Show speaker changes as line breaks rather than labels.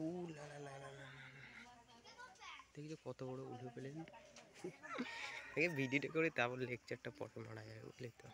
ও না না না না দেখি কত বড় উঠে পেলেন আগে ভিডিওটা করে তারপর লেকচারটা পরে মারা যাবে বুঝলি তো